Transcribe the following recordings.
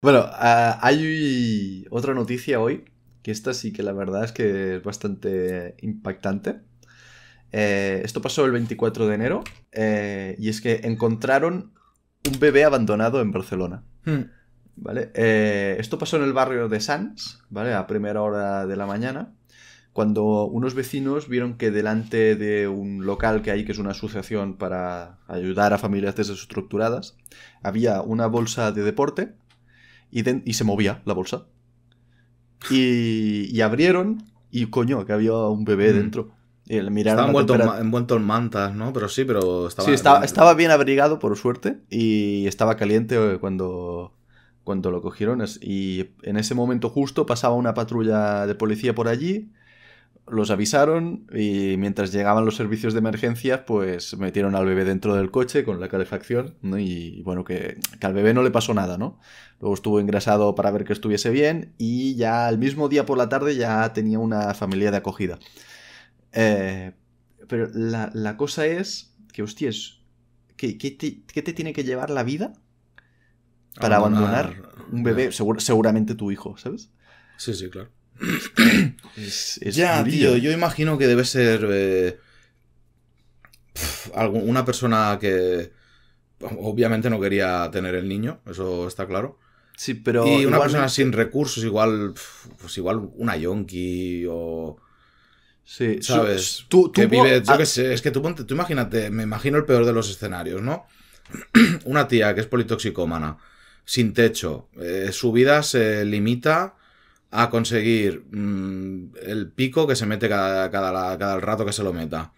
Bueno, hay otra noticia hoy, que esta sí que la verdad es que es bastante impactante. Eh, esto pasó el 24 de enero eh, y es que encontraron un bebé abandonado en Barcelona. Hmm. ¿Vale? Eh, esto pasó en el barrio de Sants, ¿vale? A primera hora de la mañana, cuando unos vecinos vieron que delante de un local que hay, que es una asociación para ayudar a familias desestructuradas, había una bolsa de deporte y, se movía la bolsa. Y, abrieron y coño, que había un bebé mm. dentro. Y le miraron estaba envuelto, en mantas, ¿no? Pero sí, pero estaba... estaba, bien abrigado, por suerte, y estaba caliente eh, cuando, cuando lo cogieron. Y en ese momento justo pasaba una patrulla de policía por allí los avisaron y mientras llegaban los servicios de emergencia, pues metieron al bebé dentro del coche con la calefacción y bueno, que, al bebé no le pasó nada, ¿no? Luego estuvo ingresado para ver que estuviese bien y ya el mismo día por la tarde ya tenía una familia de acogida. Eh, pero la, cosa es que, hostias, ¿qué, qué, te, tiene que llevar la vida para abandonar, un bebé, seguramente tu hijo, ¿sabes? Sí, sí, claro. ya, tío, yo imagino que debe ser eh, una persona que obviamente no quería tener el niño, eso está claro. Sí, pero. Y una persona sin recursos, igual. Pues igual una yonki o. ¿sabes? Tú, vive, es que tú, imagínate, me imagino el peor de los escenarios, ¿no? una tía que es politoxicómana, sin techo, eh, su vida se limita a conseguir mm, el pico que se mete cada, rato que se lo meta.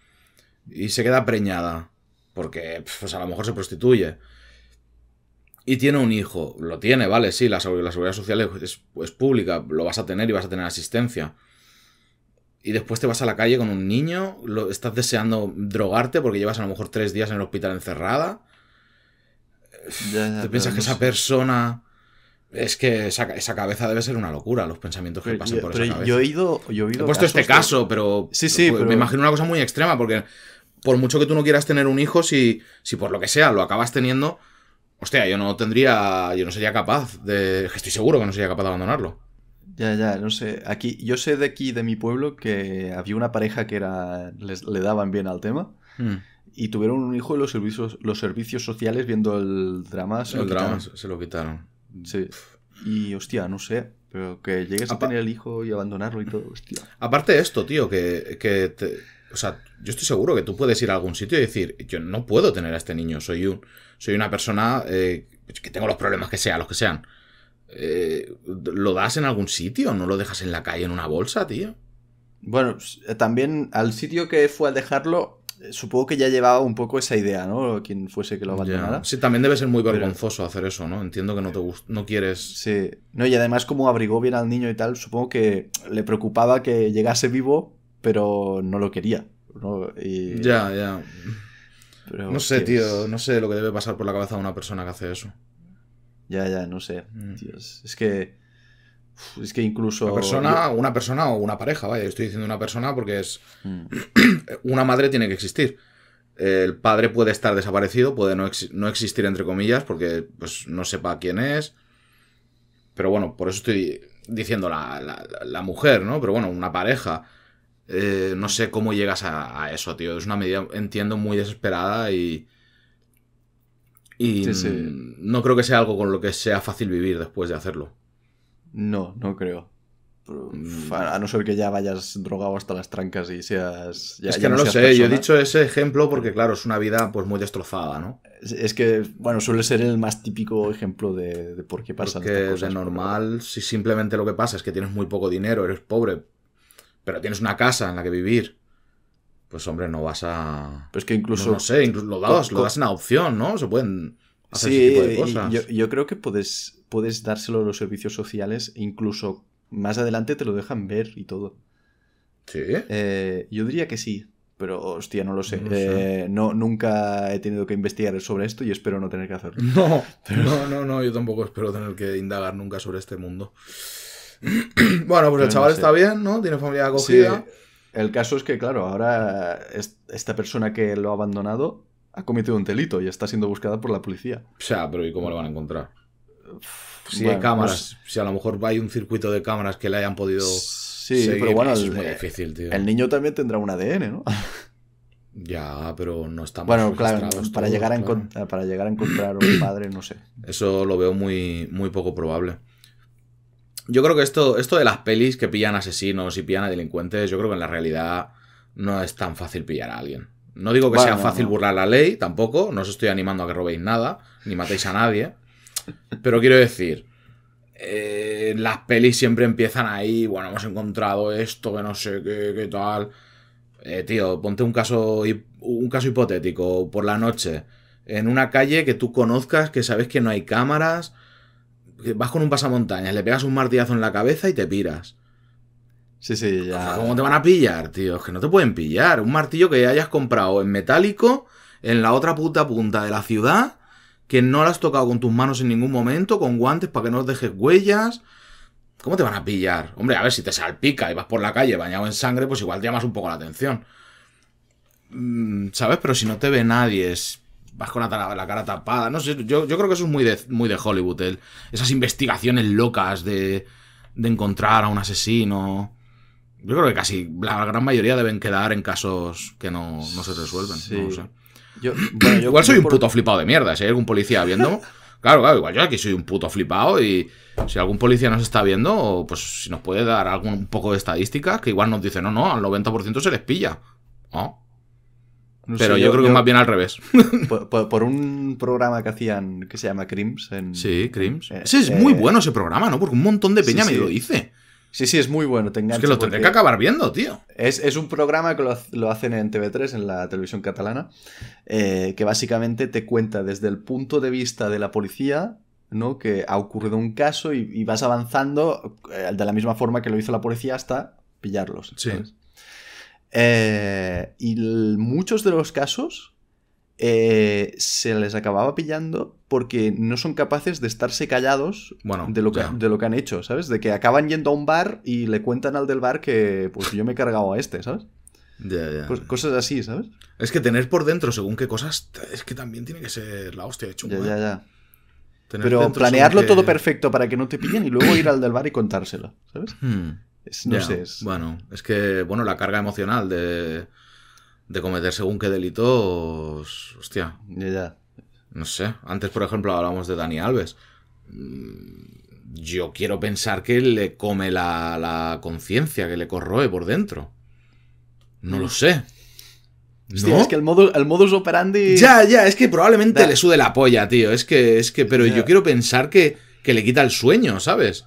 Y se queda preñada. Porque pues, a lo mejor se prostituye. Y tiene un hijo. Lo tiene, vale, sí, la, seguridad social es, pública. Lo vas a tener y vas a tener asistencia. Y después te vas a la calle con un niño. Lo, estás deseando drogarte porque llevas a lo mejor tres días en el hospital encerrada. ¿Te piensas que esa persona es que esa, cabeza debe ser una locura, los pensamientos que pasan por esa cabeza. Yo he Yo he, he puesto este caso, pero. Sí, sí. Pues, me imagino una cosa muy extrema, porque por mucho que tú no quieras tener un hijo, si, si por lo que sea lo acabas teniendo, hostia, yo no tendría. Yo no sería capaz de. Estoy seguro que no sería capaz de abandonarlo. Ya, ya, no sé. Aquí, yo sé de aquí, de mi pueblo, que había una pareja que era. Les, le daban bien al tema. Hmm. y tuvieron un hijo y los servicios, los servicios sociales viendo el drama el drama Se lo quitaron. Sí. Y hostia, no sé. Pero que llegues a tener el hijo y abandonarlo y todo, hostia. Aparte de esto, tío, que, que o sea, yo estoy seguro que tú puedes ir a algún sitio y decir, yo no puedo tener a este niño, soy soy una persona eh, que tengo los problemas que sean, los que sean. Eh, ¿Lo das en algún sitio? ¿No lo dejas en la calle en una bolsa, tío? Bueno, también al sitio que fue a dejarlo, supongo que ya llevaba un poco esa idea, ¿no? Quien fuese que lo abandonara. Sí, también debe ser muy vergonzoso hacer eso, ¿no? Entiendo que no te no quieres. Sí, no, y además, como abrigó bien al niño y tal, supongo que le preocupaba que llegase vivo, pero no lo quería. ¿no? Ya, ya. no sé, tío, no sé lo que debe pasar por la cabeza de una persona que hace eso. Ya, ya, no sé. Mm. es que es que incluso. Una persona, una persona o una pareja, vaya, estoy diciendo una persona porque es. Mm. una madre tiene que existir. El padre puede estar desaparecido, puede no, existir, entre comillas, porque pues, no sepa quién es. Pero bueno, por eso estoy diciendo la, mujer, ¿no? Pero bueno, una pareja. Eh, no sé cómo llegas a, eso, tío. Es una medida, entiendo, muy desesperada y. Y no creo que sea algo con lo que sea fácil vivir después de hacerlo. No, no creo. Mm. A no ser que ya vayas drogado hasta las trancas y seas. es que no, lo sé, yo he dicho ese ejemplo porque, claro, es una vida pues muy destrozada, ¿no? Es, que, bueno, suele ser el más típico ejemplo de, por qué pasa. porque estas cosas. normal, si simplemente lo que pasa es que tienes muy poco dinero, eres pobre, pero tienes una casa en la que vivir, pues hombre, no vas a. Pues que incluso. No, sé, incluso lo das, lo das en adopción, ¿no? Se pueden sí, Yo, creo que puedes, puedes dárselo a los servicios sociales, incluso más adelante te lo dejan ver y todo. ¿Sí? Eh, yo diría que sí, pero hostia, no lo eh, sé. No, nunca he tenido que investigar sobre esto y espero no tener que hacerlo. No, no, no, yo tampoco espero tener que indagar nunca sobre este mundo. bueno, pues el chaval está bien, ¿no? Tiene familia acogida. El caso es que, claro, ahora esta persona que lo ha abandonado ha cometido un delito y está siendo buscada por la policía. O sea, pero ¿y cómo lo van a encontrar? Si hay cámaras, pues- si a lo mejor hay un circuito de cámaras que le hayan podido. Sí, pero bueno, es muy difícil, tío. El niño también tendrá un ADN, ¿no? Ya, pero no estamos. Bueno, claro, para, llegar a claro. para llegar a encontrar un padre, no sé. Eso lo veo muy, muy poco probable. Yo creo que esto, esto de las pelis que pillan asesinos y pillan a delincuentes, yo creo que en la realidad no es tan fácil pillar a alguien. No digo que sea fácil burlar la ley, tampoco. No os estoy animando a que robéis nada, ni matéis a nadie. Pero quiero decir, eh, las pelis siempre empiezan ahí, bueno, hemos encontrado esto, que no sé qué, qué tal. Eh, tío, ponte un caso, un caso hipotético, por la noche, en una calle que tú conozcas, que sabes que no hay cámaras, vas con un pasamontañas, le pegas un martillazo en la cabeza y te piras. Sí, sí, ya. ¿Cómo te van a pillar, tío? Es que no te pueden pillar. Un martillo que hayas comprado en metálico, en la otra puta punta de la ciudad, que no lo has tocado con tus manos en ningún momento, con guantes para que no dejes huellas. ¿Cómo te van a pillar? Hombre, a ver, si te salpica y vas por la calle bañado en sangre, pues igual te llamas un poco la atención. Mm, ¿Sabes? Pero si no te ve nadie, es... vas con la, cara tapada. No sé, yo, yo, creo que eso es muy de, muy de Hollywood, esas investigaciones locas de, de encontrar a un asesino. Yo creo que casi la gran mayoría deben quedar en casos que no, se resuelven. igual soy un puto flipado de mierda. Si hay algún policía viendo, claro, claro, igual yo aquí soy un puto flipado. Y si algún policía nos está viendo, pues si nos puede dar algún poco de estadística que igual nos dice, no, no, al 90% se les pilla. ¿No? Pero yo, creo que más bien al revés. Por, un programa que hacían que se llama Crims. sí, Crims. Eh, ese es muy eh, bueno ese programa, ¿no? Porque un montón de peña me lo dice. Sí, sí, es muy bueno. es que lo tendré que acabar viendo, tío. Es, un programa que lo, hacen en TV3, en la televisión catalana, eh, que básicamente te cuenta desde el punto de vista de la policía, ¿no? Que ha ocurrido un caso y, vas avanzando eh, de la misma forma que lo hizo la policía hasta pillarlos. Sí. Eh, y muchos de los casos eh, se les acababa pillando porque no son capaces de estarse callados de, lo que, lo que han hecho, ¿sabes? De que acaban yendo a un bar y le cuentan al del bar que pues yo me he cargado a este, ¿sabes? Ya, pues cosas así, ¿sabes? Es que tener por dentro según qué cosas es que también tiene que ser la hostia de chungo. Ya, ¿eh? Pero planearlo todo perfecto para que no te pillen y luego ir al del bar y contárselo, ¿sabes? Hmm. no sé. Bueno, es que, bueno, la carga emocional de de cometer según qué delitos. Hostia. No sé. Antes, por ejemplo, hablábamos de Dani Alves. Mm, yo quiero pensar que le come la, conciencia, que le corroe por dentro. No lo sé. Hostia, es que el, modo, el modus operandi. Ya, ya, es que probablemente le sude la polla, tío. Es que, es que, pero yo quiero pensar que le quita el sueño, ¿sabes?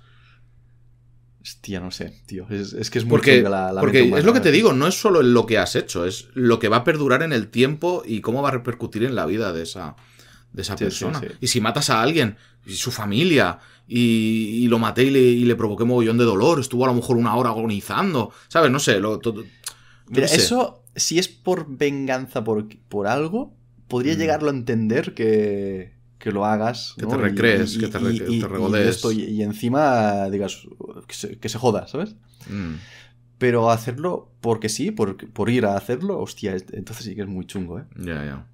Hostia, no sé, tío. Es, que es muy porque, la, la Porque es lo que te ¿eh? digo, no es solo lo que has hecho, es lo que va a perdurar en el tiempo y cómo va a repercutir en la vida de esa, de esa persona. Y si matas a alguien, y su familia, y, lo maté y le, provoqué mogollón de dolor, estuvo a lo mejor una hora agonizando, ¿sabes? No sé, lo, todo, eso, si es por venganza por, por algo, podría mm. llegarlo a entender que, que lo hagas. Que te recrees, que te, regodes... y, encima digas que se, joda, ¿sabes? Mm. Pero hacerlo porque sí, por, por, ir a hacerlo, hostia, entonces sí que es muy chungo, ¿eh? Ya, ya.